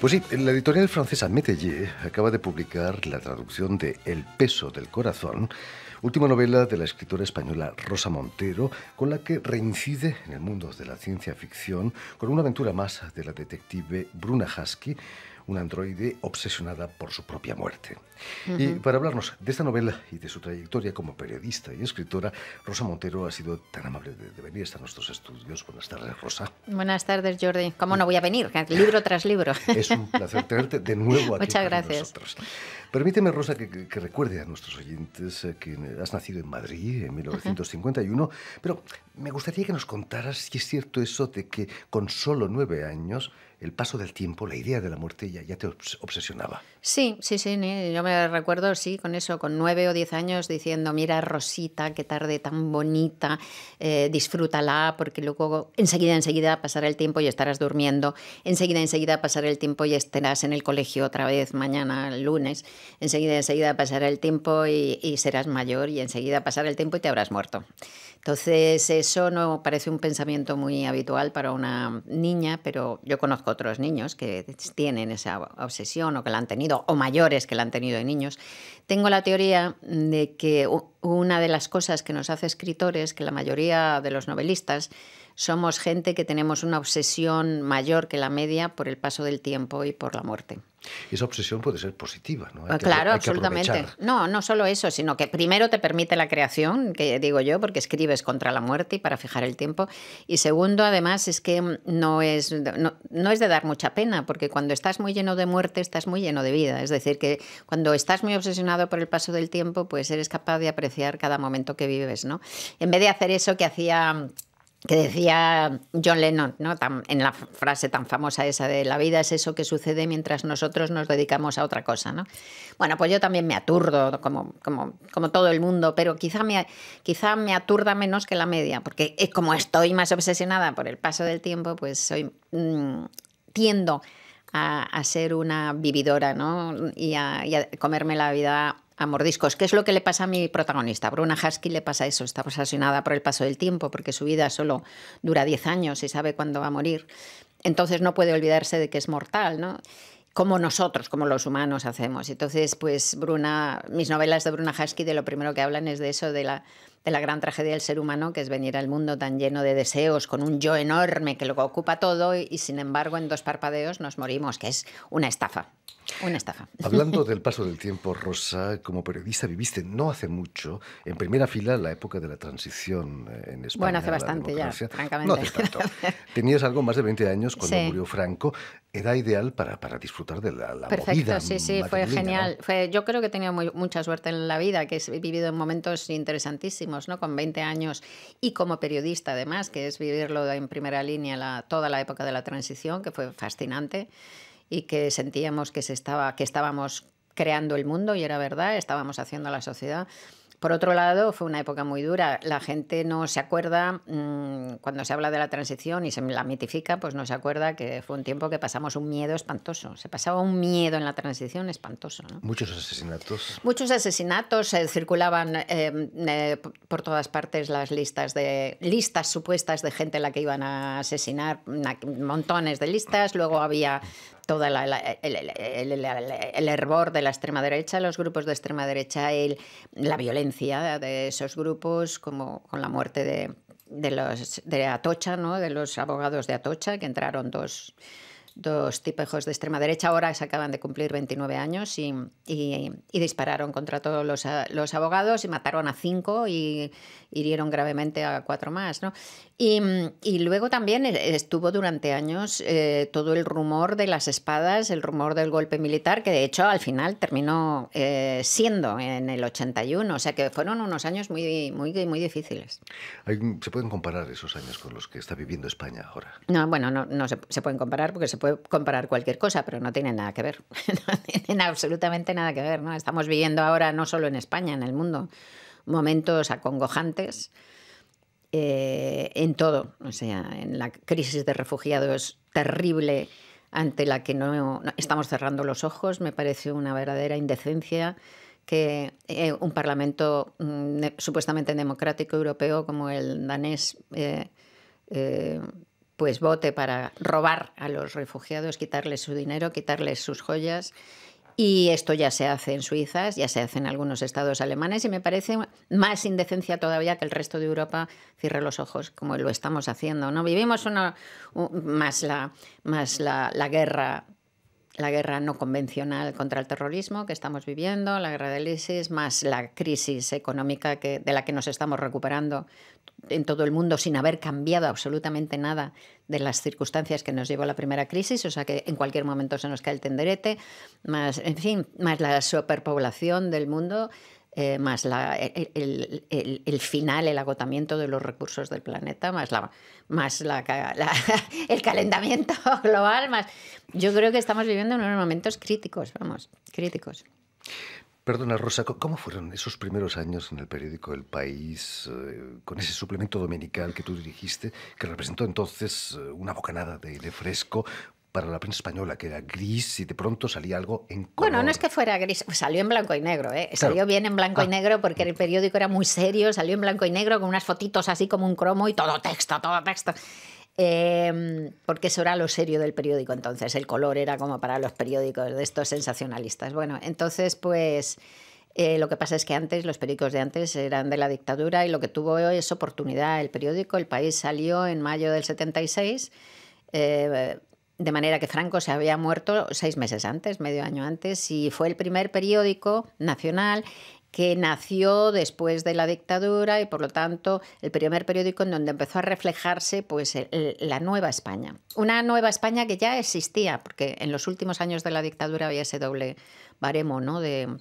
Pues sí, la editorial francesa Métellier acaba de publicar la traducción de El peso del corazón, última novela de la escritora española Rosa Montero, con la que reincide en el mundo de la ciencia ficción con una aventura más de la detective Bruna Husky, ...un androide obsesionada por su propia muerte. Y para hablarnos de esta novela y de su trayectoria como periodista y escritora, Rosa Montero ha sido tan amable de, venir hasta nuestros estudios. Buenas tardes, Rosa. Buenas tardes, Jordi. ¿Cómo mm. no voy a venir? Libro tras libro. Es un placer tenerte de nuevo aquí Muchas gracias. Permíteme, Rosa, que, recuerde a nuestros oyentes eh, que has nacido en Madrid en 1951, pero me gustaría que nos contaras si es cierto eso de que con solo nueve años el paso del tiempo, la idea de la muerte ya, ya te obsesionaba. Sí, sí, sí, yo me recuerdo, sí, con eso, con nueve o diez años diciendo, mira Rosita, qué tarde tan bonita, eh, disfrútala, porque luego enseguida, enseguida pasará el tiempo y estarás durmiendo, enseguida, enseguida pasará el tiempo y estarás en el colegio otra vez mañana, lunes, enseguida, enseguida pasará el tiempo y, y serás mayor y enseguida pasará el tiempo y te habrás muerto. Entonces, eso no parece un pensamiento muy habitual para una niña, pero yo conozco otros niños que tienen esa obsesión o que la han tenido o mayores que la han tenido de niños. Tengo la teoría de que una de las cosas que nos hace escritores, que la mayoría de los novelistas, somos gente que tenemos una obsesión mayor que la media por el paso del tiempo y por la muerte. Esa obsesión puede ser positiva, ¿no? Ah, claro, absolutamente. No, no solo eso, sino que primero te permite la creación, que digo yo, porque escribes contra la muerte y para fijar el tiempo. Y segundo, además, es que no es, no, no es de dar mucha pena, porque cuando estás muy lleno de muerte, estás muy lleno de vida. Es decir, que cuando estás muy obsesionado por el paso del tiempo, pues eres capaz de apreciar cada momento que vives, ¿no? En vez de hacer eso que hacía que decía John Lennon, ¿no? en la frase tan famosa esa de la vida es eso que sucede mientras nosotros nos dedicamos a otra cosa, ¿no? Bueno, pues yo también me aturdo, como, como, todo el mundo, pero quizá me, quizá me aturda menos que la media, porque como estoy más obsesionada por el paso del tiempo, pues soy, mm, tiendo a, ser una vividora, ¿no? Y y a comerme la vida a mordiscos. ¿Qué es lo que le pasa a mi protagonista? Bruna Husky le pasa eso. Está obsesionada por el paso del tiempo porque su vida solo dura 10 años y sabe cuándo va a morir. Entonces no puede olvidarse de que es mortal, ¿no? como nosotros, como los humanos hacemos. Entonces, pues Bruna, mis novelas de Bruna Husky de lo primero que hablan es de eso, de la, gran tragedia del ser humano, que es venir al mundo tan lleno de deseos, con un yo enorme que lo ocupa todo y sin embargo en dos parpadeos nos morimos, que es una estafa. Una estafa. Hablando del paso del tiempo, Rosa, como periodista viviste no hace mucho, en primera fila, la época de la transición eh, en España. Bueno, hace bastante ya, francamente. No hace tanto. Tenías algo más de 20 años cuando murió Franco. Era ideal para, para disfrutar de la, la Perfecto, sí, sí, fue genial. Fue, yo creo que he tenido mucha suerte en la vida, que he vivido momentos interesantísimos, ¿no? Con 20 años y como periodista, además, que es vivirlo en primera línea toda la época de la transición, que fue fascinante y que sentíamos que, se estaba, que estábamos creando el mundo, y era verdad, estábamos haciendo la sociedad. Por otro lado, fue una época muy dura. La gente no se acuerda, mm, cuando se habla de la transición y se la mitifica, pues no se acuerda que fue un tiempo que pasamos un miedo espantoso. Se pasaba un miedo en la transición espantoso. Muchos asesinatos. Muchos asesinatos. Eh, circulaban em, eh, por todas partes las listas de listas supuestas de gente a la que iban a asesinar, montones de listas. Luego había todo el, el, el, hervor de la extrema derecha, los grupos de extrema derecha, la violencia de esos grupos, como con la muerte de, de los de Atocha, ¿no? de los abogados de Atocha, que entraron dos dos tipejos de extrema derecha, ahora se acaban de cumplir 29 años y, dispararon contra todos eh, los, abogados y mataron a cinco y hirieron gravemente a cuatro más. ¿no? Y, y, luego también estuvo durante años eh, todo el rumor de las espadas, el rumor del golpe militar, que de hecho al final terminó eh, siendo en el 81, o sea que fueron unos años muy, muy, muy difíciles. ¿Se pueden comparar esos años con los que está viviendo España ahora? No, bueno, no, no se, se pueden comparar porque se comparar cualquier cosa, pero no tiene nada que ver. No tienen absolutamente nada que ver, ¿no? Estamos viviendo ahora, no solo en España, en el mundo, momentos acongojantes eh, en todo. O sea, en la crisis de refugiados terrible ante la que no, estamos cerrando los ojos, me parece una verdadera indecencia que eh, un parlamento mm, supuestamente democrático europeo como el danés eh, pues vote para robar a los refugiados, quitarles su dinero, quitarles sus joyas. Y esto ya se hace en Suiza, ya se hace en algunos estados alemanes y me parece más indecencia todavía que el resto de Europa cierre los ojos como lo estamos haciendo. ¿no? Vivimos una, más, la, la, la guerra la guerra no convencional contra el terrorismo que estamos viviendo, la guerra del ISIS, más la crisis económica que, de la que nos estamos recuperando en todo el mundo sin haber cambiado absolutamente nada de las circunstancias que nos llevó a la primera crisis, o sea que en cualquier momento se nos cae el tenderete, más, en fin, más la superpoblación del mundo, eh, más la, el, final, el agotamiento de los recursos del planeta, más, la, más la, el calentamiento global, más... Yo creo que estamos viviendo unos momentos críticos, vamos, críticos. Perdona, Rosa, ¿cómo fueron esos primeros años en el periódico El País, eh, con ese suplemento dominical que tú dirigiste, que representó entonces eh, una bocanada de fresco, para la prensa española, que era gris y de pronto salía algo en color. Bueno, no es que fuera gris, salió en blanco y negro, ¿eh? salió bien en blanco y ah. negro porque el periódico era muy serio, salió en blanco y negro con unas fotitos así como un cromo y todo texto, todo texto. Em, porque eso era lo serio del periódico entonces, el color era como para los periódicos de estos sensacionalistas. Bueno, entonces pues... Eh, lo que pasa es que antes, los periódicos de antes eran de la dictadura y lo que tuvo hoy es oportunidad. El periódico El País salió en mayo del 76, de manera que Franco se había muerto seis meses antes, medio año antes, y fue el primer periódico nacional que nació después de la dictadura y por lo tanto el primer periódico en donde empezó a reflejarse pues la nueva España. Una nueva España que ya existía, porque en los últimos años de la dictadura había ese doble baremo ¿no? de,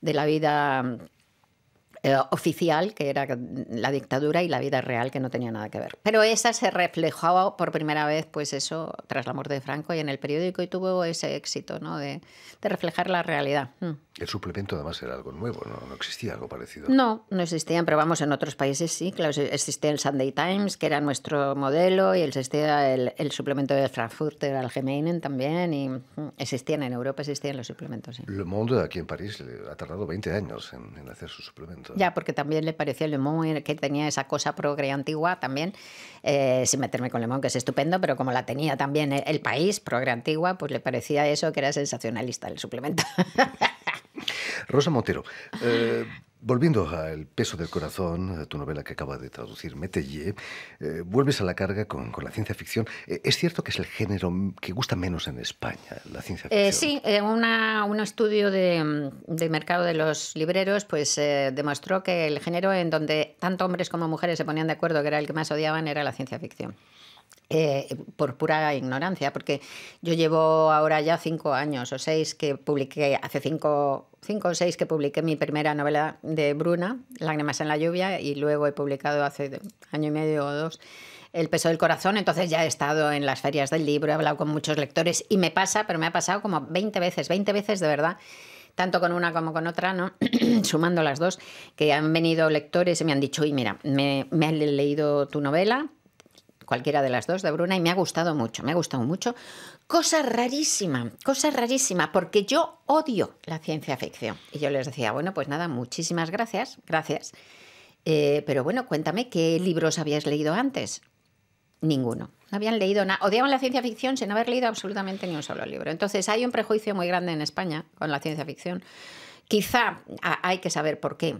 de la vida eh, oficial, que era la dictadura, y la vida real, que no tenía nada que ver. Pero esa se reflejaba por primera vez, pues eso, tras la muerte de Franco y en el periódico, y tuvo ese éxito, ¿no? De, reflejar la realidad. Mm. El suplemento además era algo nuevo, ¿no? ¿no? existía algo parecido. No, no existían, pero vamos, en otros países sí, claro, existía el Sunday Times, que era nuestro modelo, y existía el, el suplemento Frankfurt, Frankfurter Allgemeinen también, y mm, existían en Europa, existían los suplementos. Sí. Le Monde aquí en París ha tardado 20 años en, en hacer su suplemento. Ya, porque también le parecía pareció Lemón que tenía esa cosa progre antigua también, eh, sin meterme con Lemón, que es estupendo, pero como la tenía también el país progre antigua, pues le parecía eso que era sensacionalista el suplemento. Rosa Montero, eh, Volviendo al peso del corazón, eh, tu novela que acaba de traducir, Metelle, eh, vuelves a la carga con, la ciencia ficción. Eh, ¿Es cierto que es el género que gusta menos en España, la ciencia ficción? sí, un estudio de, mm, del mercado de los libreros pues, demostró que el género en donde tanto hombres como mujeres se ponían de acuerdo que era el que más odiaban era la ciencia ficción. Eh, por pura ignorancia, porque yo llevo ahora ya cinco años o seis que publiqué, hace cinco, cinco o seis que publiqué mi primera novela de Bruna, Lágrimas en la lluvia, y luego he publicado hace año y medio o dos el peso del corazón, entonces ya he estado en las ferias del libro, he hablado con muchos lectores y me pasa, pero me ha pasado como 20 veces, 20 veces de verdad, tanto con una como con otra, ¿no? sumando las dos, que han venido lectores y me han dicho, y mira, me han leído tu novela, cualquiera de las dos de Bruna y me ha gustado mucho, me ha gustado mucho. Cosa rarísima, cosa rarísima, porque yo odio la ciencia ficción. Y yo les decía, bueno, pues nada, muchísimas gracias, gracias. Eh, pero bueno, cuéntame qué libros habías leído antes. Ninguno. No habían leído nada. Odiaban la ciencia ficción sin haber leído absolutamente ni un solo libro. Entonces hay un prejuicio muy grande en España con la ciencia ficción. Quizá hay que saber por qué.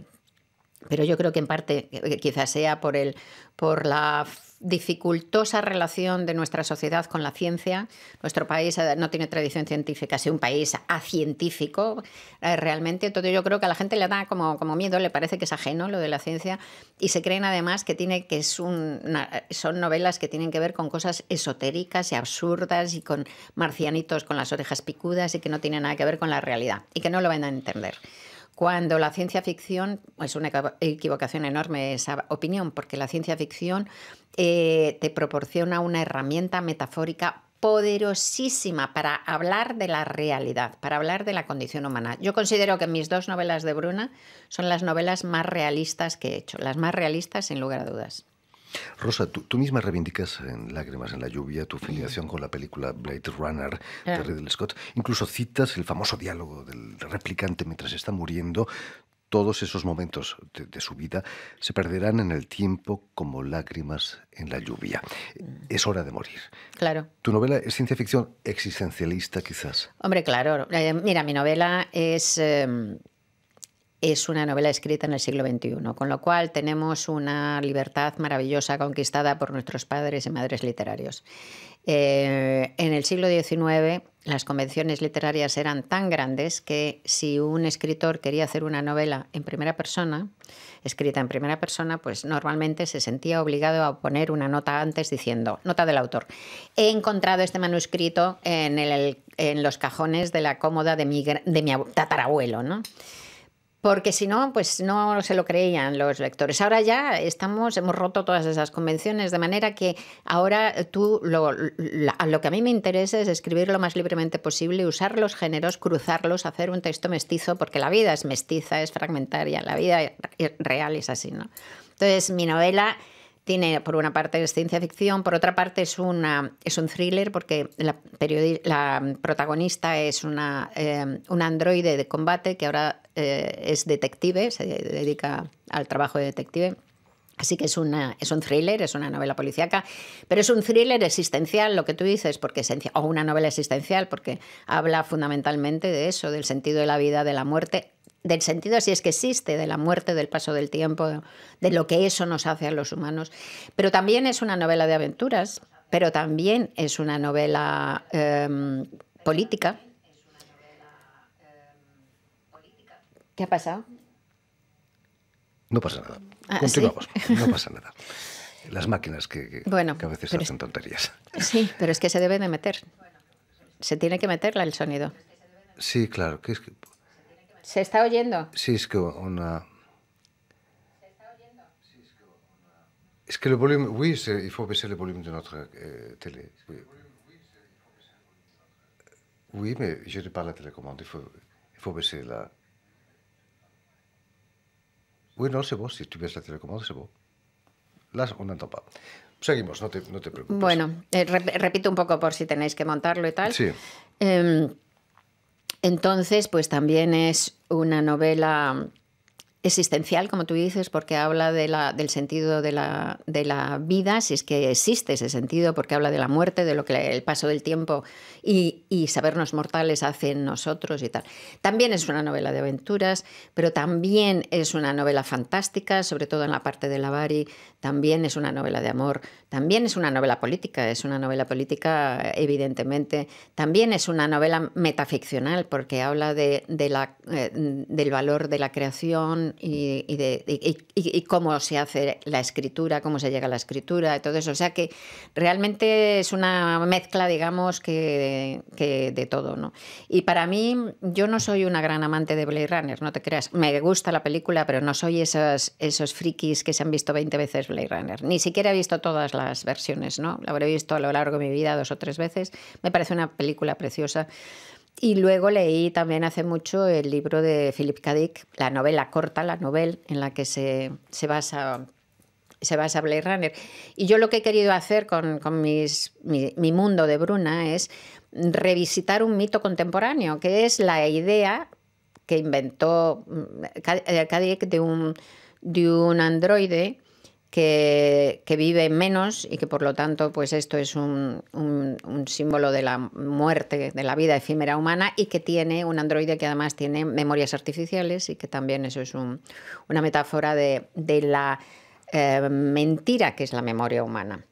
Pero yo creo que en parte eh, quizás sea por, el, por la dificultosa relación de nuestra sociedad con la ciencia. Nuestro país eh, no tiene tradición científica, es un país acientífico eh, realmente. Entonces yo creo que a la gente le da como, como miedo, le parece que es ajeno lo de la ciencia y se creen además que, tiene, que es un, son novelas que tienen que ver con cosas esotéricas y absurdas y con marcianitos con las orejas picudas y que no tienen nada que ver con la realidad y que no lo van a entender cuando la ciencia ficción, es una equivocación enorme esa opinión, porque la ciencia ficción eh, te proporciona una herramienta metafórica poderosísima para hablar de la realidad, para hablar de la condición humana. Yo considero que mis dos novelas de Bruna son las novelas más realistas que he hecho, las más realistas sin lugar a dudas. Rosa, tú, misma reivindicas en Lágrimas en la Lluvia tu filiación con la película Blade Runner de Ridley Scott. Incluso citas el famoso diálogo del replicante mientras está muriendo. Todos esos momentos de, su vida se perderán en el tiempo como lágrimas en la lluvia. Mm. Es hora de morir. Claro. ¿Tu novela es ciencia ficción existencialista, quizás? Hombre, claro. Eh, mira, mi novela es. Em, es una novela escrita en el siglo XXI, con lo cual tenemos una libertad maravillosa conquistada por nuestros padres y madres literarios. Eh, en el siglo XIX las convenciones literarias eran tan grandes que si un escritor quería hacer una novela en primera persona, escrita en primera persona, pues normalmente se sentía obligado a poner una nota antes diciendo, nota del autor, he encontrado este manuscrito en, los cajones de la cómoda de mi, de mi tatarabuelo, ¿no? Porque si no, pues no se lo creían los lectores. Ahora ya estamos, hemos roto todas esas convenciones, de manera que ahora tú lo, lo que a mí me interesa es escribir lo más libremente posible, usar los géneros, cruzarlos, hacer un texto mestizo, porque la vida es mestiza, es fragmentaria, la vida real es así, ¿no? Entonces, mi novela tiene por una parte es ciencia ficción, por otra parte es, una, es un thriller porque la, la protagonista es una, eh, un androide de combate que ahora eh, es detective, se dedica al trabajo de detective. Así que es, una, es un thriller, es una novela policíaca, pero es un thriller existencial, lo que tú dices, porque o una novela existencial, porque habla fundamentalmente de eso, del sentido de la vida, de la muerte, del sentido, si es que existe, de la muerte, del paso del tiempo, de lo que eso nos hace a los humanos. Pero también es una novela de aventuras, pero también es una novela em, política. ¿Qué ha pasado? No pasa nada. Ah, Continuamos. No pasa nada. Las máquinas que, que a veces hacen tonterías. Sí, pero es que se debe de meter. Se tiene que meterla el sonido. Sí, claro. Que es ¿Se está oyendo? Sí, es que una... Es que que el volumen... Sí, es que el volumen de nuestra euh, mais je la volumen. la... Oui, no, c'est bon, si la telecomando, es bon. Las, on n'entend Seguimos, no te, preocupes. Bueno, eh, repito un poco por si tenéis que montarlo y tal. Sí. Em, entonces, pues también es una novela existencial, como tú dices, porque habla del sentido de la, vida, si es que existe ese sentido, porque habla de la muerte, de lo que el paso del tiempo y, sabernos mortales hace en nosotros y tal. También es una novela de aventuras, pero también es una novela fantástica, sobre todo en la parte de la Lavari, también es una novela de amor, también es una novela política, es una novela política evidentemente, también es una novela metaficcional, porque habla de, la, eh, del valor de la creación, y, de, cómo se hace la escritura, cómo se llega a la escritura todo eso. O sea que realmente es una mezcla, digamos, que, de todo. ¿no? Y para mí, yo no soy una gran amante de Blade Runner, no te creas. Me gusta la película, pero no soy esos, esos frikis que se han visto 20 veces Blade Runner. Ni siquiera he visto todas las versiones, ¿no? La habré visto a lo largo de mi vida dos o tres veces. Me parece una película preciosa. Y luego leí también hace mucho el libro de Philip K. Dick, la novela corta, la novela en la que se, se basa se basa Blade Runner. Y yo lo que he querido hacer con, mis, mi, mundo de Bruna es revisitar un mito contemporáneo, que es la idea que inventó Kadek mm, eh, de de un androide que, vive menos y que por lo tanto pues esto es un, símbolo de la muerte, de la vida efímera humana y que tiene un androide que además tiene memorias artificiales y que también eso es una metáfora de, la eh, mentira que es la memoria humana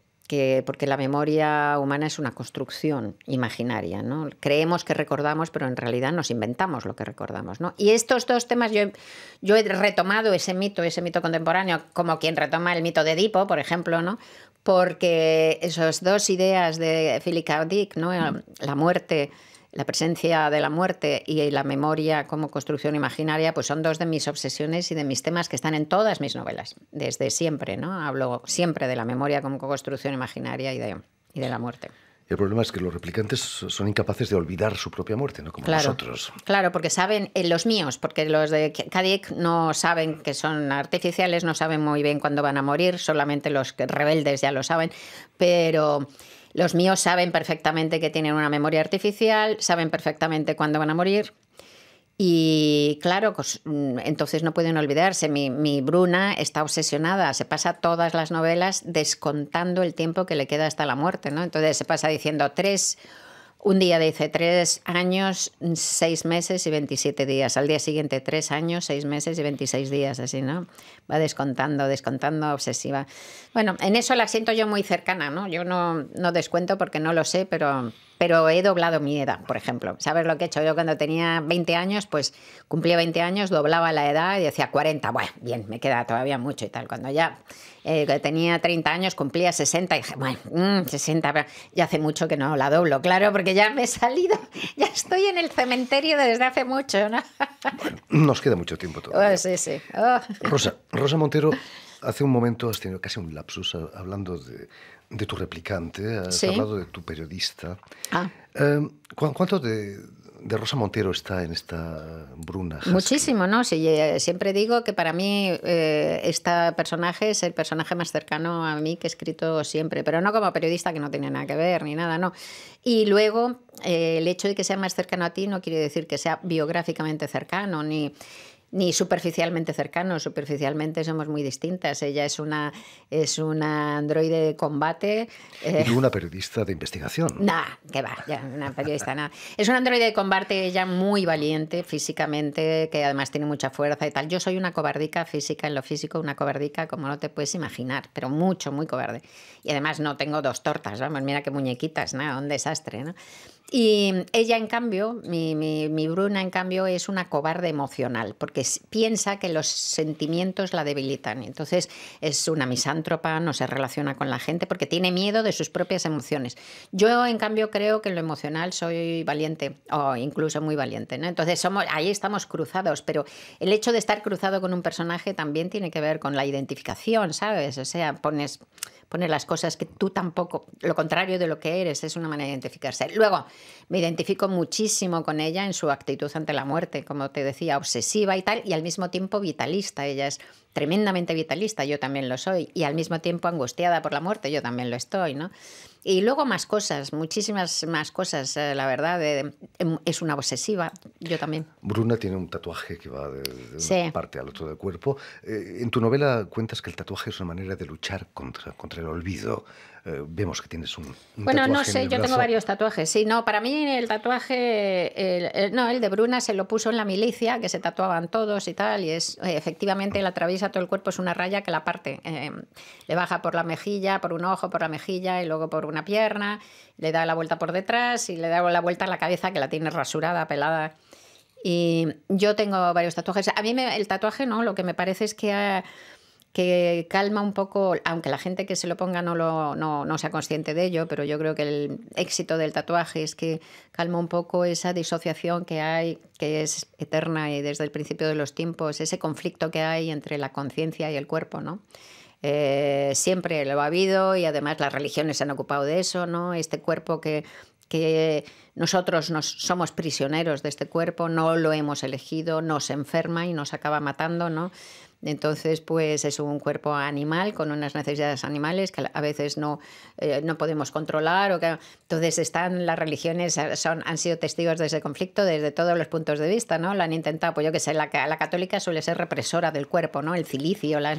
porque la memoria humana es una construcción imaginaria, ¿no? Creemos que recordamos, pero en realidad nos inventamos lo que recordamos, Y estos dos temas yo, yo he retomado ese mito, ese mito contemporáneo, como quien retoma el mito de Edipo, por ejemplo, ¿no? Porque esas dos ideas de Philip K. Dick, mm. La muerte la presencia de la muerte y la memoria como construcción imaginaria, pues son dos de mis obsesiones y de mis temas que están en todas mis novelas, desde siempre, ¿no? Hablo siempre de la memoria como construcción imaginaria y de, y de la muerte. El problema es que los replicantes son incapaces de olvidar su propia muerte, ¿no? Como nosotros. Claro, porque saben, eh, los míos, porque los de Kadik no saben que son artificiales, no saben muy bien cuándo van a morir, solamente los rebeldes ya lo saben, pero... Los míos saben perfectamente que tienen una memoria artificial, saben perfectamente cuándo van a morir, y claro, pues, mm, entonces no pueden olvidarse, mi, mi, Bruna está obsesionada, se pasa todas las novelas descontando el tiempo que le queda hasta la muerte, ¿no? Entonces se pasa diciendo tres, un día dice tres años, seis meses y 27 días, al día siguiente tres años, seis meses y 26 días, así, ¿no? Va descontando, descontando, obsesiva. Bueno, en eso la siento yo muy cercana, ¿no? Yo no, no descuento porque no lo sé, pero pero he doblado mi edad, por ejemplo. ¿Sabes lo que he hecho? Yo cuando tenía 20 años, pues cumplía 20 años, doblaba la edad y decía 40, bueno, bien, me queda todavía mucho y tal. Cuando ya eh, tenía 30 años, cumplía 60 y dije, bueno, 60, mm, ya hace mucho que no la doblo, claro, porque ya me he salido, ya estoy en el cementerio desde hace mucho, ¿no? nos queda mucho tiempo todavía. Oh, sí, sí. Oh. Rosa, Rosa Montero hace un momento has tenido casi un lapsus ah, hablando de, tu replicante, has hablado de tu periodista. Ah. Em, ¿Cuánto de, Rosa Montero está en esta Bruna? Muchísimo, ¿no? Si eh, siempre digo que para mí eh, este personaje es el personaje más cercano a mí que he escrito siempre, pero no como periodista que no tiene nada que ver ni nada, no. Y luego, eh, el hecho de que sea más cercano a ti no quiere decir que sea biográficamente cercano, ni ni superficialmente cercanos, superficialmente somos muy distintas. Ella es una, es una androide de combate. Y eh, una periodista de investigación. Nada, que va, ya, una periodista, nada. Es una androide de combate, ella muy valiente físicamente, que además tiene mucha fuerza y tal. Yo soy una cobardica física en lo físico, una cobardica como no te puedes imaginar, pero mucho, muy cobarde. Y además no tengo dos tortas, vamos, mira qué muñequitas, nada, un desastre, ¿no? Y mm, ella, en cambio, mi, mi, Bruna, en cambio, es una cobarde emocional, porque piensa que los sentimientos la debilitan. Entonces, es una misántropa, no se relaciona con la gente, porque tiene miedo de sus propias emociones. Yo, en cambio, creo que en lo emocional soy valiente, o incluso muy valiente. ¿no? Entonces, somos, ahí estamos cruzados, pero el hecho de estar cruzado con un personaje también tiene que ver con la identificación, ¿sabes? O sea, pones poner las cosas que tú tampoco, lo contrario de lo que eres, es una manera de identificarse. Luego, me identifico muchísimo con ella en su actitud ante la muerte, como te decía, obsesiva y tal, y al mismo tiempo vitalista. Ella es tremendamente vitalista, yo también lo soy, y al mismo tiempo angustiada por la muerte, yo también lo estoy, ¿no? Y luego más cosas, muchísimas más cosas, eh, la verdad, eh, em, es una obsesiva, yo también. Bruna tiene un tatuaje que va de, una parte al otro del cuerpo. Eh, en tu novela cuentas que el tatuaje es una manera de luchar contra, contra el olvido, eh, vemos que tienes un... bueno, no sé, yo tengo varios tatuajes. Sí, no, para mí el tatuaje, no, el de Bruna se lo puso en la milicia, que se tatuaban todos y tal, y es efectivamente la atraviesa todo el cuerpo, es una raya que la parte, em, le baja por la mejilla, por un ojo, por la mejilla y luego por una pierna, le da la vuelta por detrás y le da la vuelta a la cabeza que la tiene rasurada, pelada. Y yo tengo varios tatuajes. A mí el tatuaje, ¿no? Lo que me parece es que que calma un poco, aunque la gente que se lo ponga no, lo, no, no sea consciente de ello, pero yo creo que el éxito del tatuaje es que calma un poco esa disociación que hay, que es eterna y desde el principio de los tiempos, ese conflicto que hay entre la conciencia y el cuerpo, ¿no? Eh, siempre lo ha habido y además las religiones se han ocupado de eso, ¿no? Este cuerpo que, que nosotros nos, somos prisioneros de este cuerpo, no lo hemos elegido, nos enferma y nos acaba matando, ¿no? Entonces, pues es un cuerpo animal con unas necesidades animales que a veces no, eh, no podemos controlar. O que... Entonces, están las religiones eh, son, han sido testigos de ese conflicto desde todos los puntos de vista, ¿no? La han intentado, pues yo que sé, la, la católica suele ser represora del cuerpo, ¿no? El cilicio, la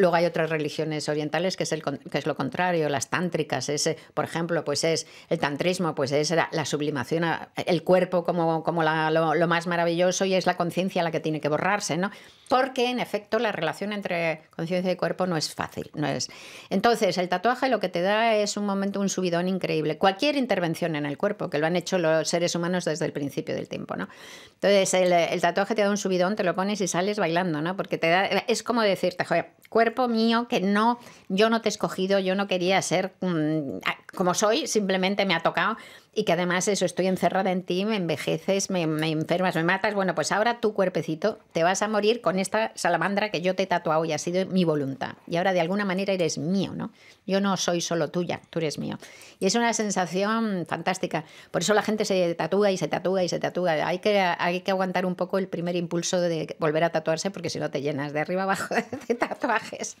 Luego hay otras religiones orientales que es, lo contrario, las tántricas, es, eh, por ejemplo, pues es el tantrismo, pues es la, sublimación, el cuerpo como, como lo, más maravilloso y es la conciencia la que tiene que borrarse, ¿no? Porque en efecto la relación entre conciencia y cuerpo no es fácil, no es. Entonces, el tatuaje lo que te da es un momento, un subidón increíble. Cualquier intervención en el cuerpo, que lo han hecho los seres humanos desde el principio del tiempo, ¿no? Entonces, el, tatuaje te da un subidón, te lo pones y sales bailando, ¿no? Porque te da, es como decirte, joder, cuerpo mío que no, yo no te he escogido, yo no quería ser mm, como soy, simplemente me ha tocado y que además eso, estoy encerrada en ti, me envejeces, me, enfermas, me matas, bueno, pues ahora tu cuerpecito te vas a morir con esta salamandra que yo te he tatuado y ha sido mi voluntad. Y ahora de alguna manera eres mío, ¿no? Yo no soy solo tuya, tú eres mío. Y es una sensación fantástica. Por eso la gente se tatúa y se tatúa y se tatúa. Hay que, hay que aguantar un poco el primer impulso de volver a tatuarse porque si no te llenas de arriba abajo de tatuajes.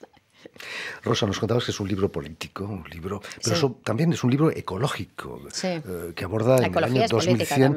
Rosa, nos contabas que es un libro político, un libro, pero también es un libro ecológico, eh, que aborda en el año 2100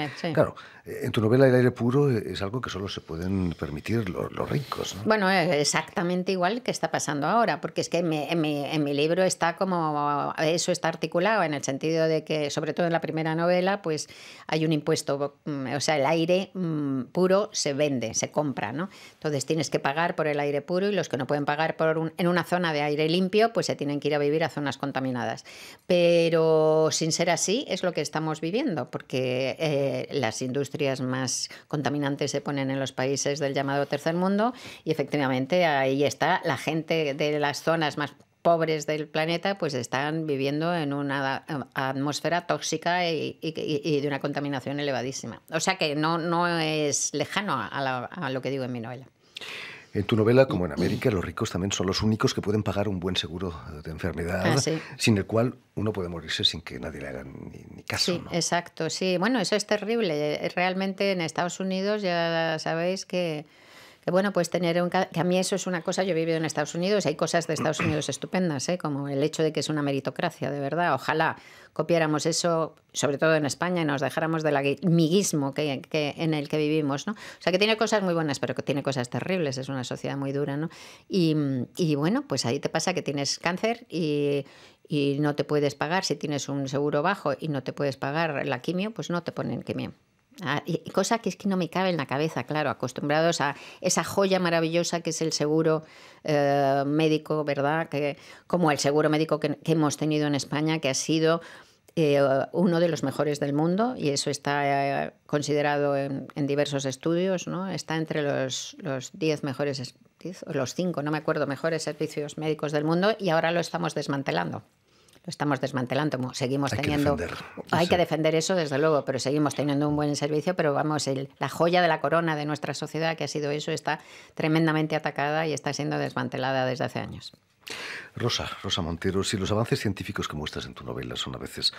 en tu novela el aire puro es algo que solo se pueden permitir los, ricos. ¿no? Bueno, eh, exactamente igual que está pasando ahora, porque es que en mi, libro está como, eso está articulado en el sentido de que, sobre todo en la primera novela, pues hay un impuesto, mm, o sea, el aire mm, puro se vende, se compra, ¿no? Entonces tienes que pagar por el aire puro y los que no pueden pagar por en una zona de aire limpio, pues se tienen que ir a vivir a zonas contaminadas. Pero sin ser así, es lo que estamos viviendo, porque eh, las industrias industrias más contaminantes se ponen en los países del llamado tercer mundo y efectivamente ahí está la gente de las zonas más pobres del planeta pues están viviendo en una atmósfera tóxica y, de una contaminación elevadísima. O sea que no, no es lejano a, a lo que digo en mi novela. En tu novela, como en América, los ricos también son los únicos que pueden pagar un buen seguro de enfermedad, ah, sin el cual uno puede morirse sin que nadie le haga ni, caso. Sí, exacto, sí. Bueno, eso es terrible. Realmente en Estados Unidos ya sabéis que que bueno, pues tener un... que a mí eso es una cosa, yo he vivido en Estados Unidos, hay cosas de Estados Unidos estupendas, ¿eh? como el hecho de que es una meritocracia, de verdad, ojalá copiáramos eso, sobre todo en España, y nos dejáramos del amiguismo que, en el que vivimos, ¿no? O sea, que tiene cosas muy buenas, pero que tiene cosas terribles, es una sociedad muy dura, ¿no? Y, bueno, pues ahí te pasa que tienes cáncer y no te puedes pagar, si tienes un seguro bajo y no te puedes pagar la quimio, pues no te ponen quimio. Ah, cosa que es que no me cabe en la cabeza, claro, acostumbrados a esa joya maravillosa que es el seguro eh, médico, ¿verdad? Que, como el seguro médico que, hemos tenido en España, que ha sido eh, uno de los mejores del mundo y eso está eh, considerado en, diversos estudios, ¿no? Está entre los 10 mejores, los 5, no me acuerdo, mejores servicios médicos del mundo y ahora lo estamos desmantelando lo estamos desmantelando, seguimos teniendo... hay que defender eso, desde luego, pero seguimos teniendo un buen servicio, pero vamos, la joya de la corona de nuestra sociedad, que ha sido eso, está tremendamente atacada y está siendo desmantelada desde hace años. Rosa, Rosa Montero, si los avances científicos que muestras en tu novela son a veces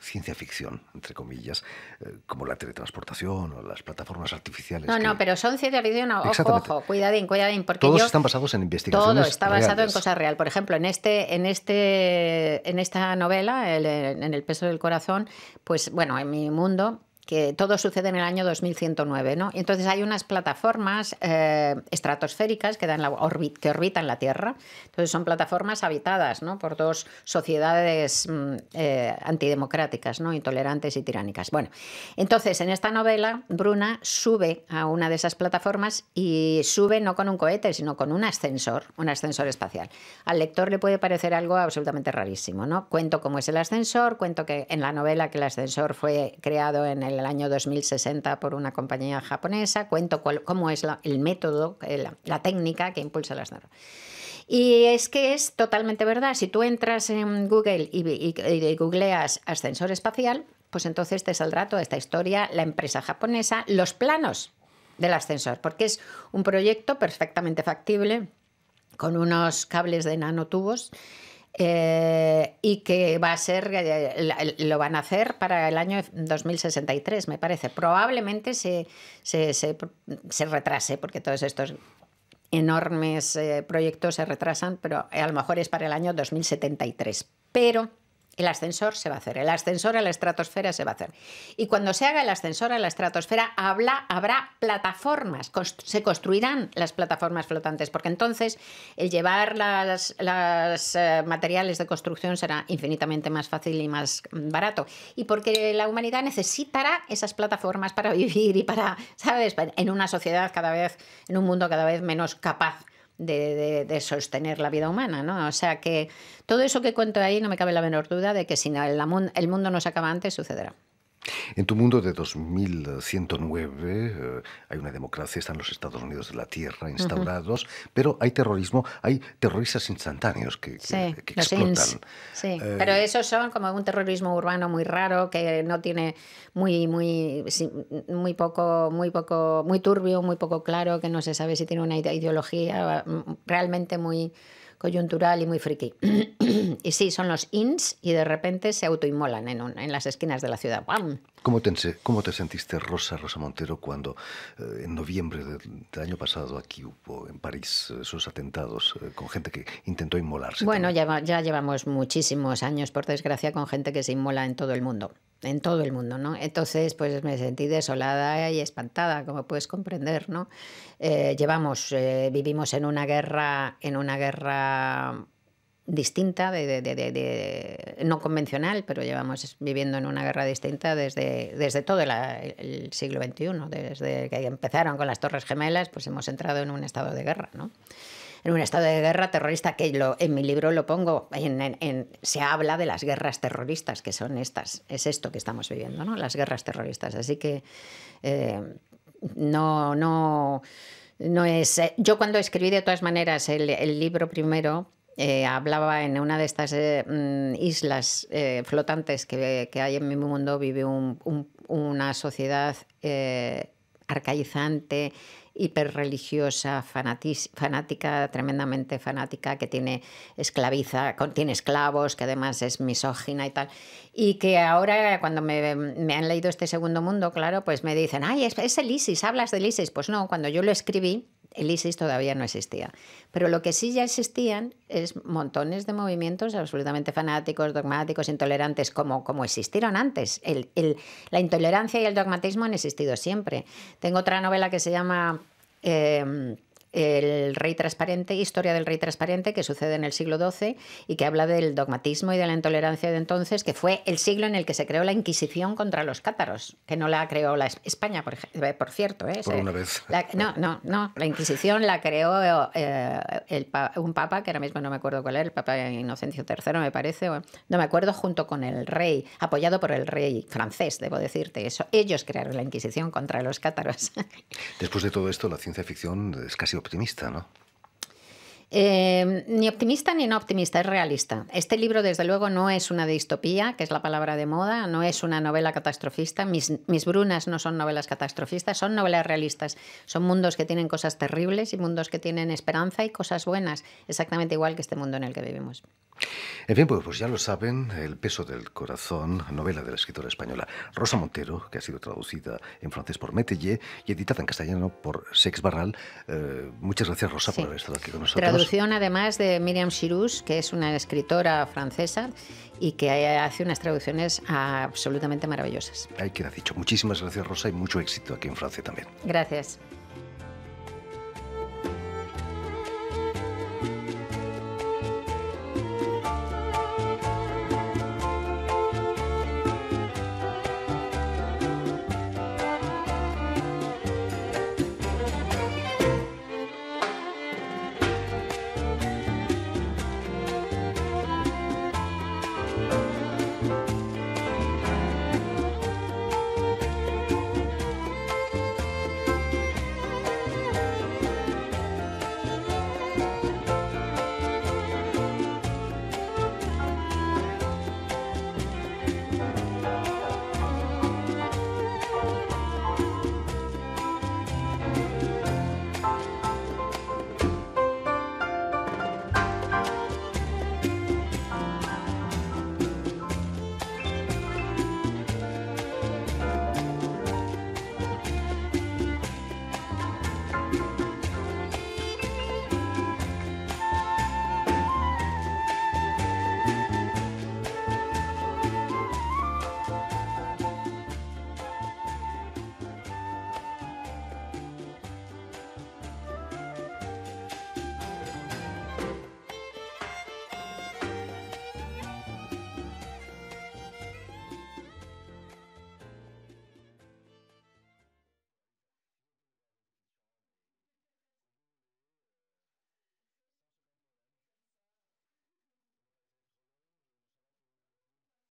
ciencia ficción, entre comillas, eh, como la teletransportación o las plataformas artificiales. No, no, pero son ciencia ficción, ojo, ojo, cuidadín, cuidadín. Porque Todos están basados en investigaciones Todo está basado en cosas reales. Por ejemplo, en, este, en, este, en esta novela, en El peso del corazón, pues bueno, en mi mundo que todo sucede en el año 2109, ¿no? Entonces hay unas plataformas eh, estratosféricas que, dan la que orbitan la Tierra. Entonces son plataformas habitadas, Por dos sociedades mm, eh, antidemocráticas, ¿no? Intolerantes y tiránicas. Bueno, entonces en esta novela Bruna sube a una de esas plataformas y sube no con un cohete, sino con un ascensor, un ascensor espacial. Al lector le puede parecer algo absolutamente rarísimo, ¿no? Cuento cómo es el ascensor, cuento que en la novela que el ascensor fue creado en el el año 2060 por una compañía japonesa, cuento cuál, cómo es el método, la, técnica que impulsa las neuronas. Y es que es totalmente verdad, si tú entras en Google y googleas ascensor espacial, pues entonces te saldrá toda esta historia, la empresa japonesa, los planos del ascensor, porque es un proyecto perfectamente factible con unos cables de nanotubos eh, y que va a ser, eh, lo van a hacer para el año 2063, me parece. Probablemente se, se retrase, porque todos estos enormes eh, proyectos se retrasan, pero a lo mejor es para el año 2073. Pero el ascensor se va a hacer, el ascensor a la estratosfera se va a hacer. Y cuando se haga el ascensor a la estratosfera, habla, habrá plataformas, se construirán las plataformas flotantes, porque entonces el llevar los las, eh, materiales de construcción será infinitamente más fácil y más mm, barato. Y porque la humanidad necesitará esas plataformas para vivir y para, ¿sabes?, en una sociedad cada vez, en un mundo cada vez menos capaz de, sostener la vida humana, ¿no? O sea que todo eso que cuento ahí no me cabe la menor duda de que si el, el mundo no se acaba antes, sucederá. En tu mundo de 2109 eh, hay una democracia, están los Estados Unidos de la Tierra instaurados, pero hay terrorismo, hay terroristas instantáneos que, sí, que, explotan. Eh, pero esos son como un terrorismo urbano muy raro que no tiene muy muy muy poco muy poco muy turbio, muy poco claro, que no se sabe si tiene una ideología mm, realmente muy coyuntural y muy friki. y sí, son los ins y de repente se autoinmolan en, en las esquinas de la ciudad. ¡Bam! ¿Cómo te, sentiste, Rosa, Rosa Montero, cuando eh, en noviembre del, año pasado aquí hubo en París esos atentados eh, con gente que intentó inmolarse? Bueno, ya, ya llevamos muchísimos años, por desgracia, con gente que se inmola en todo el mundo en todo el mundo, ¿no? Entonces, pues me sentí desolada y espantada, como puedes comprender, ¿no? Eh, llevamos, eh, vivimos en una guerra, en una guerra distinta, de, de, de, no convencional, pero llevamos viviendo en una guerra distinta desde, desde todo el siglo XXI, desde que empezaron con las Torres Gemelas, pues hemos entrado en un estado de guerra, ¿no? en un estado de guerra terrorista, que lo, en mi libro lo pongo, en, se habla de las guerras terroristas, que son estas, es esto que estamos viviendo, ¿no? las guerras terroristas. Así que eh, no, no, no es... Eh, yo cuando escribí de todas maneras el, libro primero, eh, hablaba en una de estas mm, islas flotantes que, hay en mi mundo, vive una sociedad arcaizante, hiperreligiosa, fanática, tremendamente fanática, que tiene esclaviza, tiene esclavos, que además es misógina y tal. Y que ahora cuando me, han leído este segundo mundo, claro, pues me dicen, ay, es, es el ISIS, hablas del ISIS. Pues no, cuando yo lo escribí, el ISIS todavía no existía. Pero lo que sí ya existían es montones de movimientos absolutamente fanáticos, dogmáticos, intolerantes, como, como existieron antes. la intolerancia y el dogmatismo han existido siempre. Tengo otra novela que se llama... Em, el Rey Transparente, Historia del Rey Transparente, que sucede en el siglo XII y que habla del dogmatismo y de la intolerancia de entonces, que fue el siglo en el que se creó la Inquisición contra los cátaros, que no la creó la España, por, eh, cierto. ¿eh? Por una vez. no, no, no. La Inquisición la creó eh, un papa, que ahora mismo no me acuerdo cuál era, el papa Inocencio III, me parece, no me acuerdo, junto con el rey, apoyado por el rey francés, debo decirte eso. Ellos crearon la Inquisición contra los cátaros. Después de todo esto, la ciencia ficción es casi optimista, ¿no? Eh, ni optimista ni no optimista, es realista. Este libro, desde luego, no es una distopía, que es la palabra de moda, no es una novela catastrofista. mis, brunas no son novelas catastrofistas, son novelas realistas. Son mundos que tienen cosas terribles y mundos que tienen esperanza y cosas buenas, exactamente igual que este mundo en el que vivimos. En fin, pues, pues, ya lo saben, El peso del corazón, novela de la escritora española Rosa Montero, que ha sido traducida en francés por Metelle y editada en castellano por Sex Barral. Eh, muchas gracias, Rosa, por haber estado aquí con nosotros. Traducción además de Miriam Chirous, que es una escritora francesa y que hace unas traducciones absolutamente maravillosas. Ahí queda dicho. Muchísimas gracias, Rosa, y mucho éxito aquí en Francia también. Gracias.